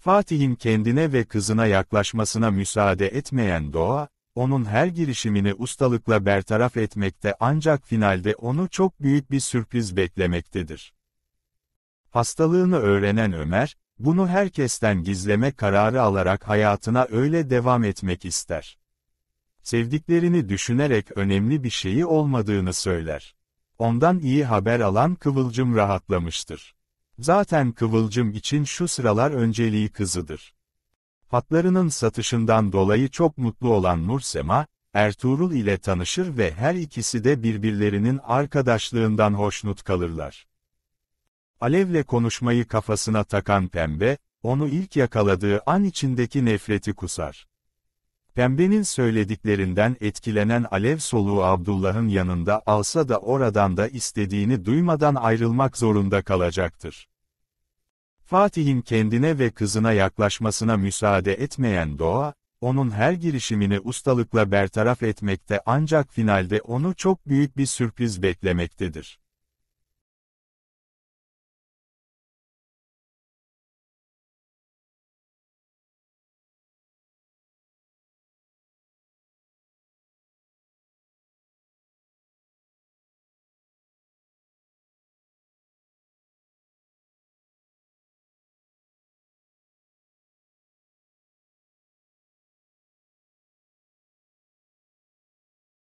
Fatih'in kendine ve kızına yaklaşmasına müsaade etmeyen doğa, onun her girişimini ustalıkla bertaraf etmekte ancak finalde onu çok büyük bir sürpriz beklemektedir. Hastalığını öğrenen Ömer, bunu herkesten gizleme kararı alarak hayatına öyle devam etmek ister. Sevdiklerini düşünerek önemli bir şeyi olmadığını söyler. Ondan iyi haber alan Kıvılcım rahatlamıştır. Zaten Kıvılcım için şu sıralar önceliği kızıdır. Hatlarının satışından dolayı çok mutlu olan Nursema, Ertuğrul ile tanışır ve her ikisi de birbirlerinin arkadaşlığından hoşnut kalırlar. Alev'le konuşmayı kafasına takan Pembe, onu ilk yakaladığı an içindeki nefreti kusar. Pembenin söylediklerinden etkilenen alev soluğu Abdullah'ın yanında alsa da oradan da istediğini duymadan ayrılmak zorunda kalacaktır. Fatih'in kendine ve kızına yaklaşmasına müsaade etmeyen doğa, onun her girişimini ustalıkla bertaraf etmekte ancak finalde onu çok büyük bir sürpriz beklemektedir.